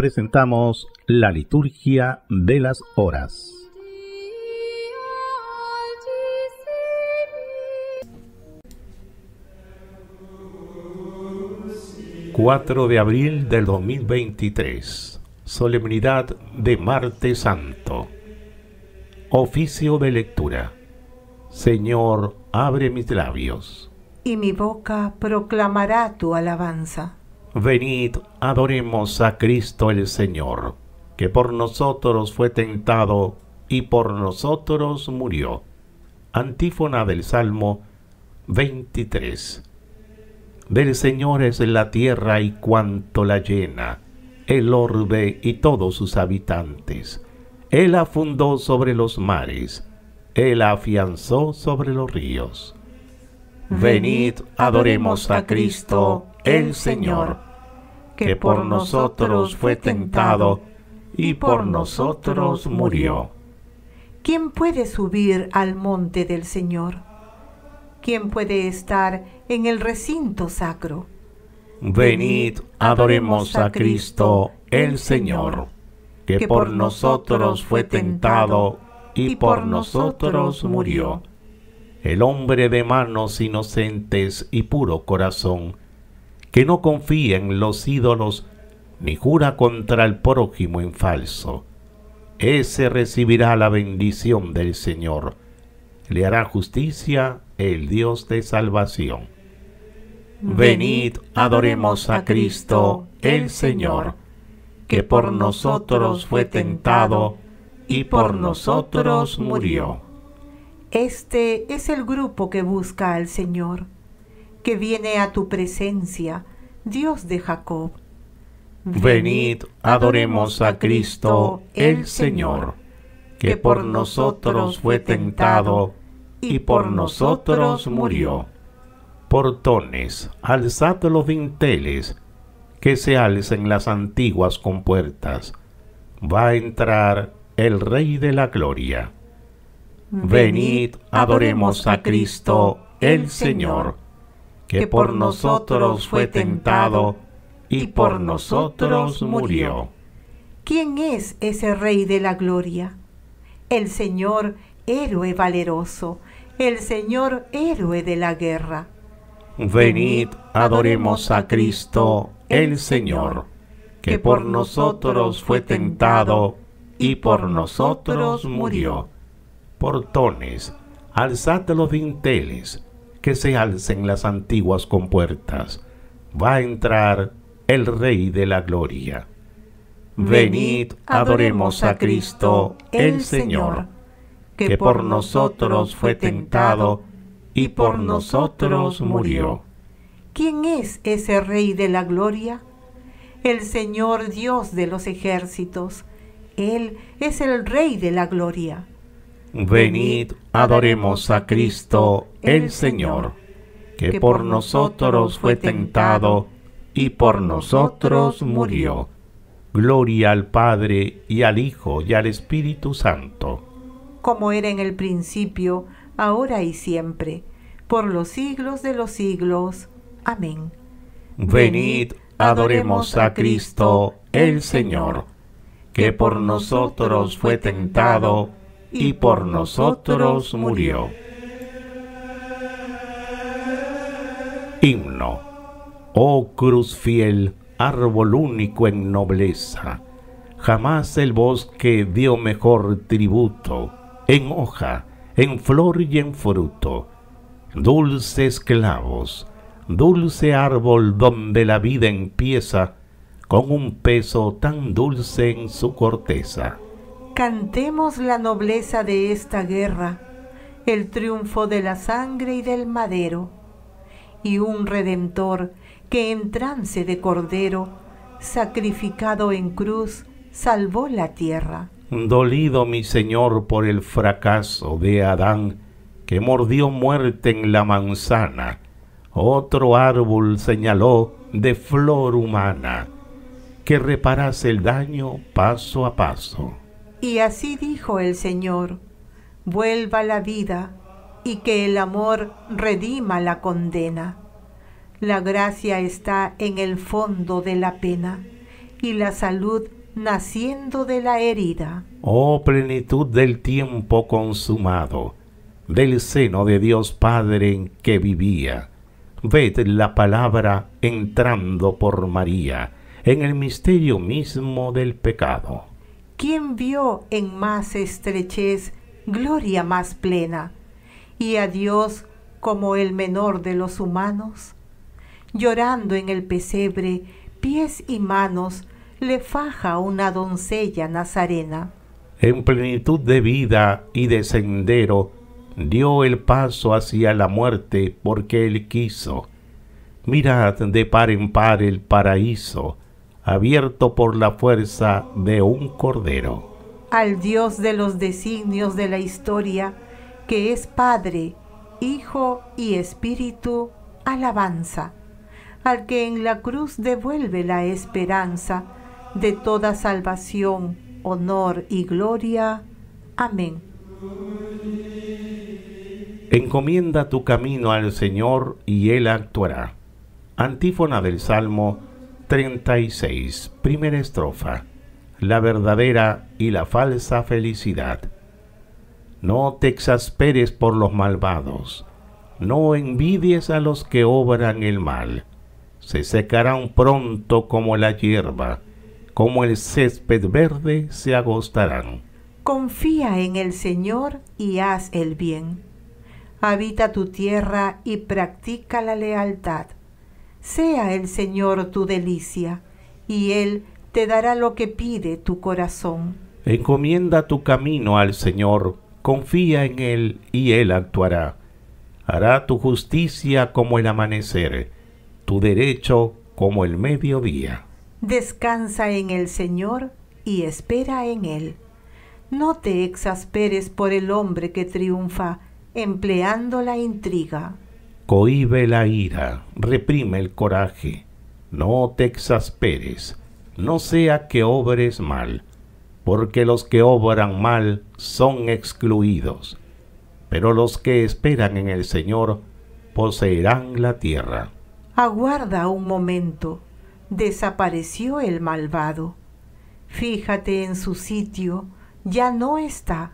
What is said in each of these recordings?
presentamos la liturgia de las horas. ...4 de abril del 2023... ...solemnidad de Marte Santo... ...oficio de lectura... ...Señor, abre mis labios... ...y mi boca proclamará tu alabanza... Venid, adoremos a Cristo el Señor, que por nosotros fue tentado y por nosotros murió. Antífona del Salmo 23. Del Señor es la tierra y cuanto la llena, el orbe y todos sus habitantes. Él afundó sobre los mares, él afianzó sobre los ríos. Venid, adoremos a Cristo el Señor, que por nosotros fue tentado y por nosotros murió. ¿Quién puede subir al monte del Señor? ¿Quién puede estar en el recinto sacro? Venid, adoremos a Cristo, el Señor, que por nosotros fue tentado y por nosotros murió. El hombre de manos inocentes y puro corazón, que no confía en los ídolos ni jura contra el prójimo en falso. Ese recibirá la bendición del Señor. Le hará justicia el Dios de salvación. Venid, adoremos a Cristo, el Señor, que por nosotros fue tentado y por nosotros murió. Este es el grupo que busca al Señor que viene a tu presencia, Dios de Jacob. Venid, adoremos a Cristo el Señor, que por nosotros fue tentado y por nosotros murió. Portones, alzad los dinteles, que se alcen las antiguas compuertas. Va a entrar el Rey de la Gloria. Venid, adoremos a Cristo el Señor que por nosotros fue tentado y por nosotros murió. ¿Quién es ese Rey de la Gloria? El Señor, héroe valeroso, el Señor, héroe de la guerra. Venid, adoremos a Cristo, el Señor, que por nosotros fue tentado y por nosotros murió. Portones, alzad los dinteles, que se alcen las antiguas compuertas. Va a entrar el Rey de la Gloria. Venid, adoremos a Cristo, el Señor, que por nosotros fue tentado y por nosotros murió. ¿Quién es ese Rey de la Gloria? El Señor Dios de los ejércitos. Él es el Rey de la Gloria. Venid, adoremos a Cristo el Señor, que por nosotros fue tentado y por nosotros murió. Gloria al Padre y al Hijo y al Espíritu Santo. Como era en el principio, ahora y siempre, por los siglos de los siglos. Amén. Venid, adoremos a Cristo el Señor, que por nosotros fue tentado y por nosotros murió. Himno. Oh cruz fiel, árbol único en nobleza, jamás el bosque dio mejor tributo, en hoja, en flor y en fruto. Dulce esclavos, dulce árbol donde la vida empieza, con un peso tan dulce en su corteza. Cantemos la nobleza de esta guerra, el triunfo de la sangre y del madero, y un redentor que en trance de cordero, sacrificado en cruz, salvó la tierra. Dolido mi Señor por el fracaso de Adán, que mordió muerte en la manzana, otro árbol señaló de flor humana, que reparase el daño paso a paso. Y así dijo el Señor, vuelva la vida y que el amor redima la condena. La gracia está en el fondo de la pena y la salud naciendo de la herida. Oh plenitud del tiempo consumado, del seno de Dios Padre en que vivía. Ved la palabra entrando por María en el misterio mismo del pecado. ¿quién vio en más estrechez gloria más plena? Y a Dios como el menor de los humanos, llorando en el pesebre, pies y manos, le faja una doncella nazarena. En plenitud de vida y de sendero, dio el paso hacia la muerte porque él quiso. Mirad de par en par el paraíso, abierto por la fuerza de un cordero. Al Dios de los designios de la historia, que es Padre, Hijo y Espíritu, alabanza. Al que en la cruz devuelve la esperanza de toda salvación, honor y gloria. Amén. Encomienda tu camino al Señor y Él actuará. Antífona del Salmo 36, primera estrofa. La verdadera y la falsa felicidad. No te exasperes por los malvados, no envidies a los que obran el mal. Se secarán pronto como la hierba, como el césped verde se agostarán. Confía en el Señor y haz el bien. Habita tu tierra y practica la lealtad sea el Señor tu delicia, y Él te dará lo que pide tu corazón. Encomienda tu camino al Señor, confía en Él y Él actuará. Hará tu justicia como el amanecer, tu derecho como el mediodía. Descansa en el Señor y espera en Él. No te exasperes por el hombre que triunfa empleando la intriga. Cohibe la ira, reprime el coraje, no te exasperes, no sea que obres mal, porque los que obran mal son excluidos, pero los que esperan en el Señor poseerán la tierra. Aguarda un momento, desapareció el malvado. Fíjate en su sitio, ya no está.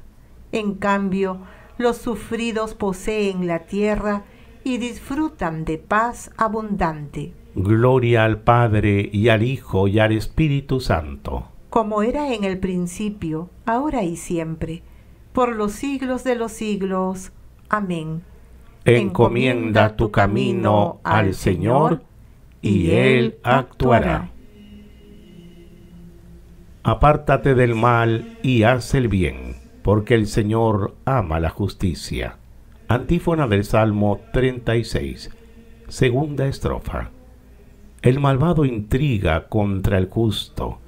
En cambio, los sufridos poseen la tierra y disfrutan de paz abundante. Gloria al Padre y al Hijo y al Espíritu Santo. Como era en el principio, ahora y siempre, por los siglos de los siglos. Amén. Encomienda tu camino al Señor y Él actuará. Apártate del mal y haz el bien, porque el Señor ama la justicia Antífona del Salmo 36, segunda estrofa. El malvado intriga contra el justo,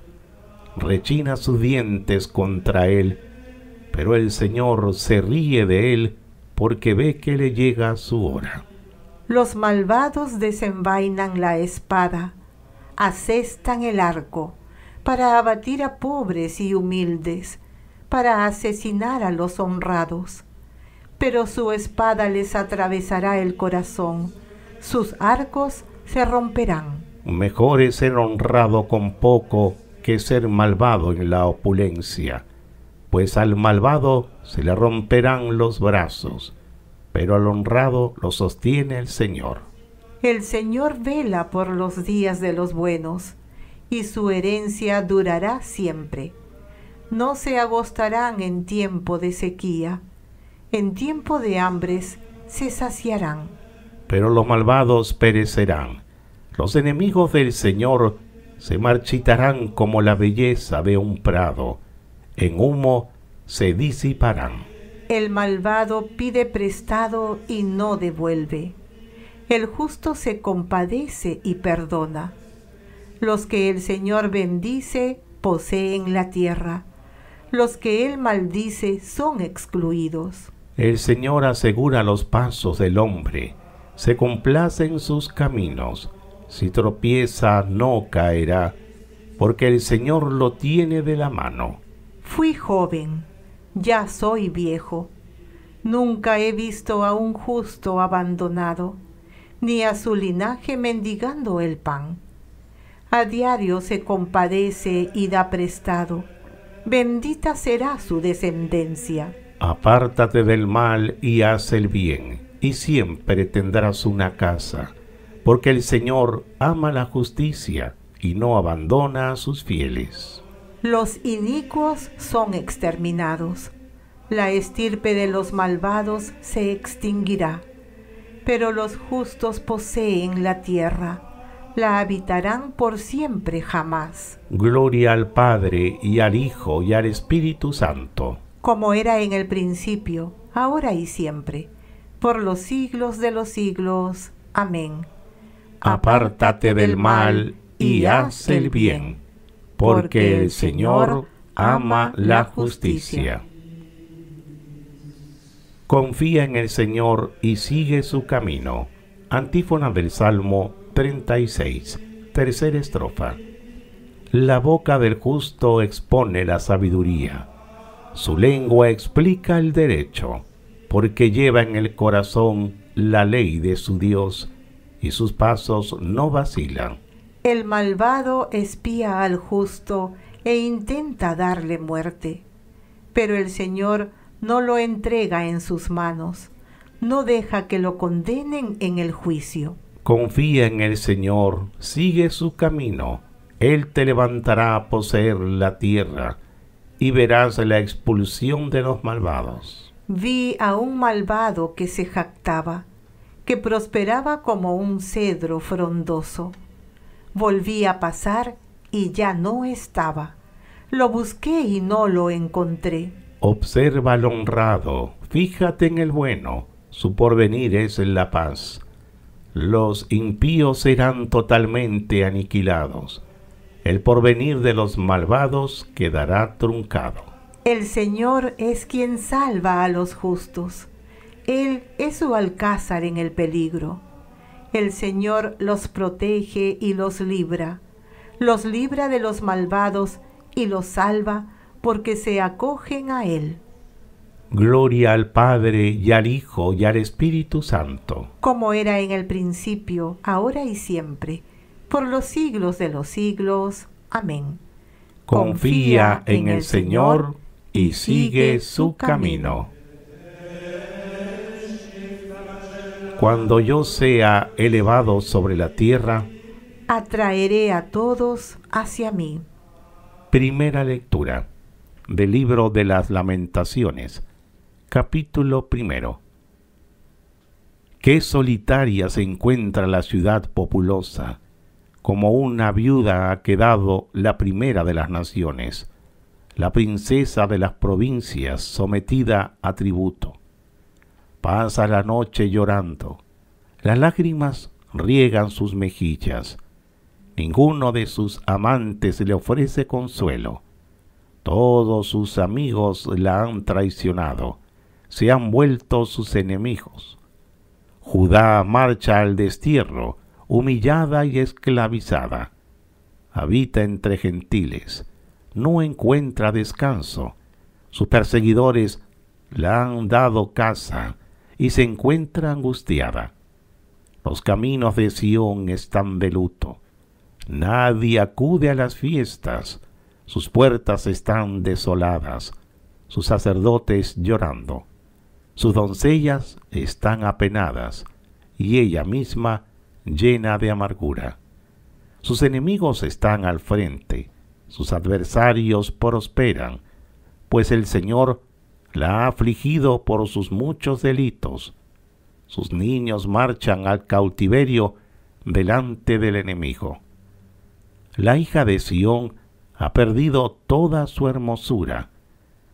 rechina sus dientes contra él, pero el Señor se ríe de él porque ve que le llega su hora. Los malvados desenvainan la espada, asestan el arco, para abatir a pobres y humildes, para asesinar a los honrados pero su espada les atravesará el corazón, sus arcos se romperán. Mejor es ser honrado con poco que ser malvado en la opulencia, pues al malvado se le romperán los brazos, pero al honrado lo sostiene el Señor. El Señor vela por los días de los buenos, y su herencia durará siempre. No se agostarán en tiempo de sequía en tiempo de hambres se saciarán. Pero los malvados perecerán. Los enemigos del Señor se marchitarán como la belleza de un prado. En humo se disiparán. El malvado pide prestado y no devuelve. El justo se compadece y perdona. Los que el Señor bendice poseen la tierra. Los que Él maldice son excluidos. El Señor asegura los pasos del hombre, se complace en sus caminos. Si tropieza, no caerá, porque el Señor lo tiene de la mano. Fui joven, ya soy viejo. Nunca he visto a un justo abandonado, ni a su linaje mendigando el pan. A diario se compadece y da prestado. Bendita será su descendencia. Apártate del mal y haz el bien, y siempre tendrás una casa, porque el Señor ama la justicia y no abandona a sus fieles. Los inicuos son exterminados, la estirpe de los malvados se extinguirá, pero los justos poseen la tierra la habitarán por siempre jamás. Gloria al Padre y al Hijo y al Espíritu Santo como era en el principio, ahora y siempre, por los siglos de los siglos. Amén. Apártate del mal y haz el bien, porque el Señor ama la justicia. Confía en el Señor y sigue su camino. Antífona del Salmo 36, tercera estrofa. La boca del justo expone la sabiduría su lengua explica el derecho, porque lleva en el corazón la ley de su Dios, y sus pasos no vacilan. El malvado espía al justo e intenta darle muerte, pero el Señor no lo entrega en sus manos, no deja que lo condenen en el juicio. Confía en el Señor, sigue su camino, Él te levantará a poseer la tierra y verás la expulsión de los malvados. Vi a un malvado que se jactaba, que prosperaba como un cedro frondoso. Volví a pasar y ya no estaba. Lo busqué y no lo encontré. Observa honrado, fíjate en el bueno, su porvenir es en la paz. Los impíos serán totalmente aniquilados el porvenir de los malvados quedará truncado. El Señor es quien salva a los justos. Él es su alcázar en el peligro. El Señor los protege y los libra. Los libra de los malvados y los salva porque se acogen a Él. Gloria al Padre y al Hijo y al Espíritu Santo. Como era en el principio, ahora y siempre por los siglos de los siglos. Amén. Confía en el Señor y sigue su camino. Cuando yo sea elevado sobre la tierra, atraeré a todos hacia mí. Primera lectura del libro de las lamentaciones, capítulo primero. Qué solitaria se encuentra la ciudad populosa como una viuda ha quedado la primera de las naciones, la princesa de las provincias sometida a tributo. Pasa la noche llorando, las lágrimas riegan sus mejillas, ninguno de sus amantes le ofrece consuelo. Todos sus amigos la han traicionado, se han vuelto sus enemigos. Judá marcha al destierro, humillada y esclavizada. Habita entre gentiles, no encuentra descanso. Sus perseguidores la han dado casa y se encuentra angustiada. Los caminos de Sión están de luto. Nadie acude a las fiestas. Sus puertas están desoladas, sus sacerdotes llorando. Sus doncellas están apenadas y ella misma llena de amargura. Sus enemigos están al frente, sus adversarios prosperan, pues el Señor la ha afligido por sus muchos delitos. Sus niños marchan al cautiverio delante del enemigo. La hija de Sión ha perdido toda su hermosura.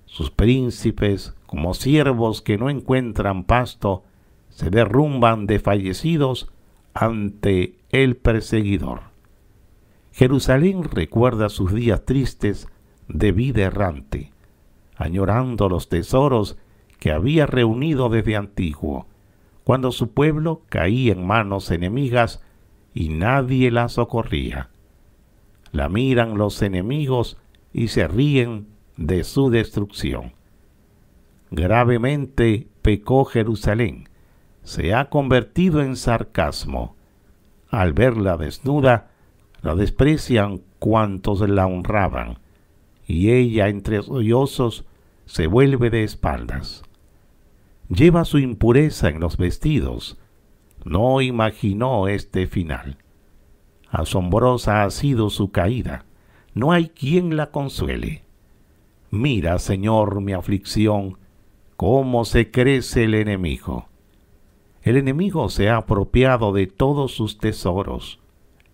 Sus príncipes, como siervos que no encuentran pasto, se derrumban de fallecidos ante el perseguidor. Jerusalén recuerda sus días tristes de vida errante, añorando los tesoros que había reunido desde antiguo, cuando su pueblo caía en manos enemigas y nadie la socorría. La miran los enemigos y se ríen de su destrucción. Gravemente pecó Jerusalén se ha convertido en sarcasmo. Al verla desnuda, la desprecian cuantos la honraban, y ella entre sollozos se vuelve de espaldas. Lleva su impureza en los vestidos. No imaginó este final. Asombrosa ha sido su caída. No hay quien la consuele. Mira, Señor, mi aflicción, cómo se crece el enemigo. El enemigo se ha apropiado de todos sus tesoros.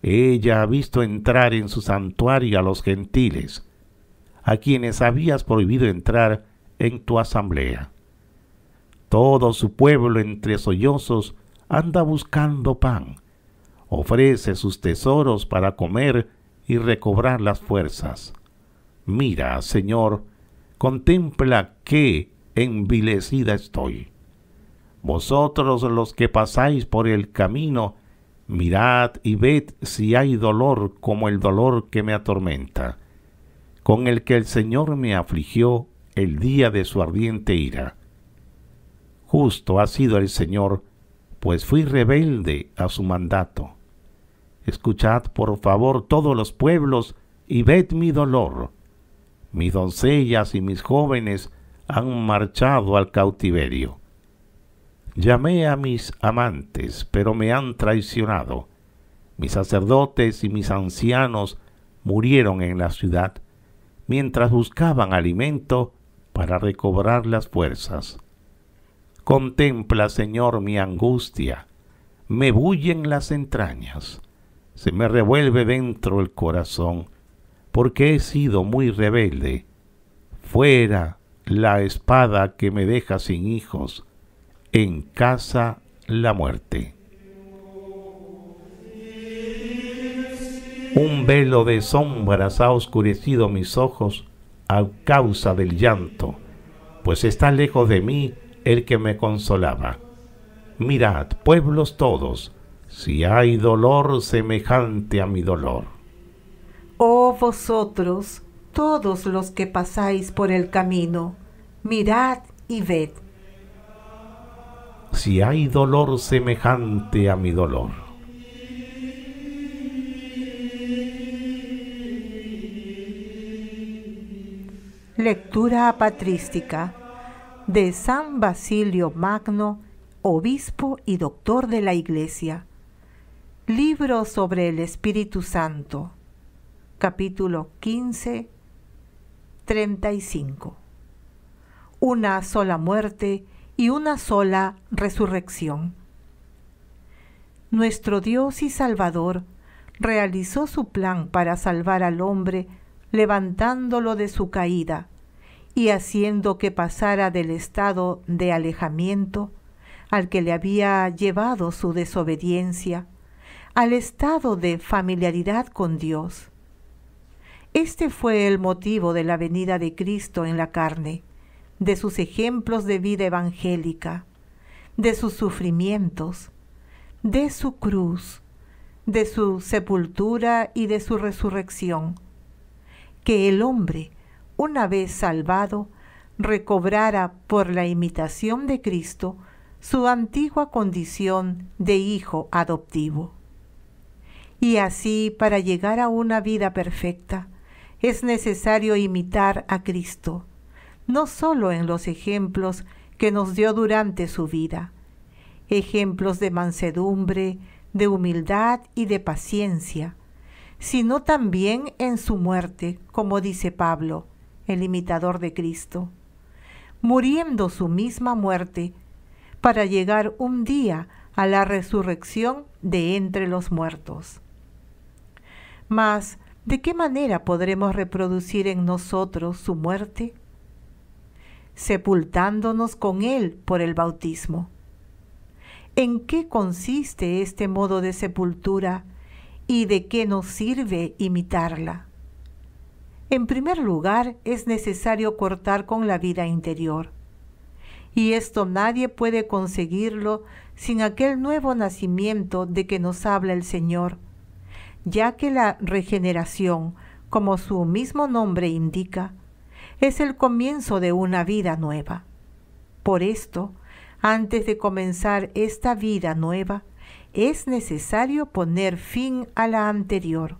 Ella ha visto entrar en su santuario a los gentiles, a quienes habías prohibido entrar en tu asamblea. Todo su pueblo entre sollozos anda buscando pan. Ofrece sus tesoros para comer y recobrar las fuerzas. Mira, Señor, contempla qué envilecida estoy. Vosotros los que pasáis por el camino, mirad y ved si hay dolor como el dolor que me atormenta, con el que el Señor me afligió el día de su ardiente ira. Justo ha sido el Señor, pues fui rebelde a su mandato. Escuchad por favor todos los pueblos y ved mi dolor. Mis doncellas y mis jóvenes han marchado al cautiverio. Llamé a mis amantes, pero me han traicionado. Mis sacerdotes y mis ancianos murieron en la ciudad, mientras buscaban alimento para recobrar las fuerzas. Contempla, Señor, mi angustia. Me bullen las entrañas. Se me revuelve dentro el corazón, porque he sido muy rebelde. Fuera la espada que me deja sin hijos en casa la muerte. Un velo de sombras ha oscurecido mis ojos a causa del llanto, pues está lejos de mí el que me consolaba. Mirad, pueblos todos, si hay dolor semejante a mi dolor. Oh vosotros, todos los que pasáis por el camino, mirad y ved si hay dolor semejante a mi dolor. Lectura patrística de San Basilio Magno, obispo y doctor de la Iglesia. Libro sobre el Espíritu Santo, capítulo 15, 35. Una sola muerte y una sola resurrección. Nuestro Dios y Salvador realizó su plan para salvar al hombre levantándolo de su caída y haciendo que pasara del estado de alejamiento al que le había llevado su desobediencia al estado de familiaridad con Dios. Este fue el motivo de la venida de Cristo en la carne de sus ejemplos de vida evangélica, de sus sufrimientos, de su cruz, de su sepultura y de su resurrección, que el hombre, una vez salvado, recobrara por la imitación de Cristo su antigua condición de hijo adoptivo. Y así, para llegar a una vida perfecta, es necesario imitar a Cristo, no solo en los ejemplos que nos dio durante su vida, ejemplos de mansedumbre, de humildad y de paciencia, sino también en su muerte, como dice Pablo, el imitador de Cristo, muriendo su misma muerte para llegar un día a la resurrección de entre los muertos. Mas, ¿de qué manera podremos reproducir en nosotros su muerte? sepultándonos con Él por el bautismo. ¿En qué consiste este modo de sepultura y de qué nos sirve imitarla? En primer lugar, es necesario cortar con la vida interior. Y esto nadie puede conseguirlo sin aquel nuevo nacimiento de que nos habla el Señor, ya que la regeneración, como su mismo nombre indica, es el comienzo de una vida nueva. Por esto, antes de comenzar esta vida nueva, es necesario poner fin a la anterior.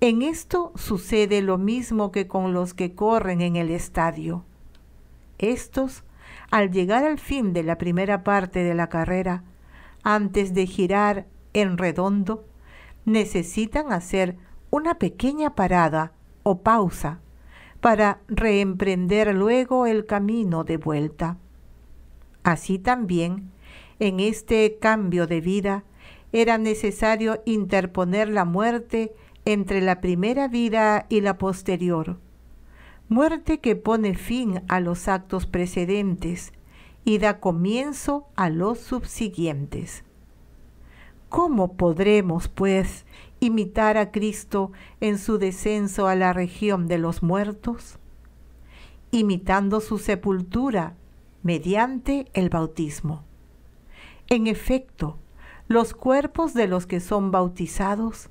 En esto sucede lo mismo que con los que corren en el estadio. Estos, al llegar al fin de la primera parte de la carrera, antes de girar en redondo, necesitan hacer una pequeña parada o pausa para reemprender luego el camino de vuelta. Así también, en este cambio de vida, era necesario interponer la muerte entre la primera vida y la posterior, muerte que pone fin a los actos precedentes y da comienzo a los subsiguientes. ¿Cómo podremos, pues, imitar a Cristo en su descenso a la región de los muertos? Imitando su sepultura mediante el bautismo. En efecto, los cuerpos de los que son bautizados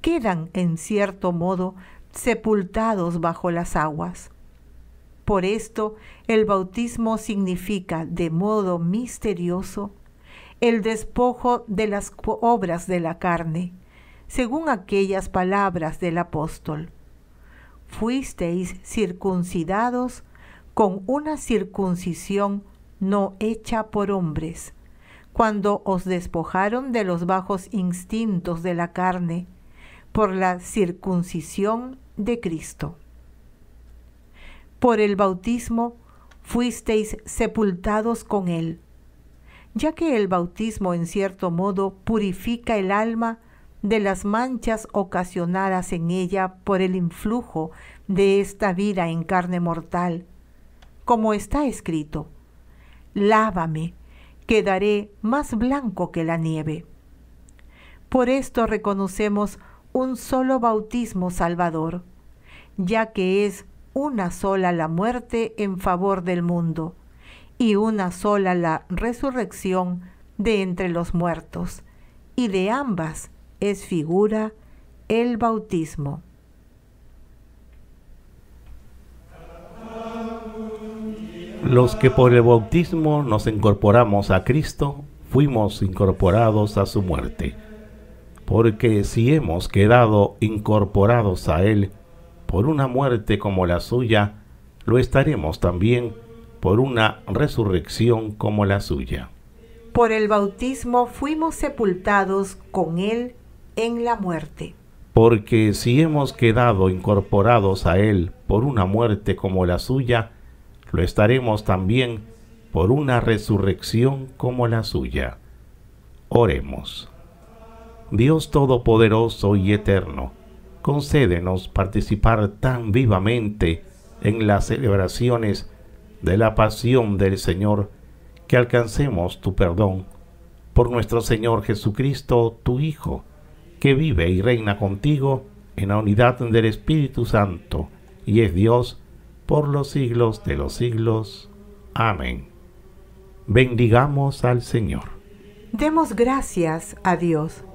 quedan, en cierto modo, sepultados bajo las aguas. Por esto, el bautismo significa, de modo misterioso, el despojo de las obras de la carne, según aquellas palabras del apóstol. Fuisteis circuncidados con una circuncisión no hecha por hombres, cuando os despojaron de los bajos instintos de la carne, por la circuncisión de Cristo. Por el bautismo fuisteis sepultados con Él ya que el bautismo en cierto modo purifica el alma de las manchas ocasionadas en ella por el influjo de esta vida en carne mortal. Como está escrito, lávame, quedaré más blanco que la nieve. Por esto reconocemos un solo bautismo salvador, ya que es una sola la muerte en favor del mundo, y una sola la resurrección de entre los muertos, y de ambas es figura el bautismo. Los que por el bautismo nos incorporamos a Cristo, fuimos incorporados a su muerte, porque si hemos quedado incorporados a Él por una muerte como la suya, lo estaremos también por una resurrección como la suya. Por el bautismo fuimos sepultados con Él en la muerte. Porque si hemos quedado incorporados a Él por una muerte como la suya, lo estaremos también por una resurrección como la suya. Oremos. Dios Todopoderoso y Eterno, concédenos participar tan vivamente en las celebraciones de la pasión del Señor, que alcancemos tu perdón por nuestro Señor Jesucristo, tu Hijo, que vive y reina contigo en la unidad del Espíritu Santo, y es Dios por los siglos de los siglos. Amén. Bendigamos al Señor. Demos gracias a Dios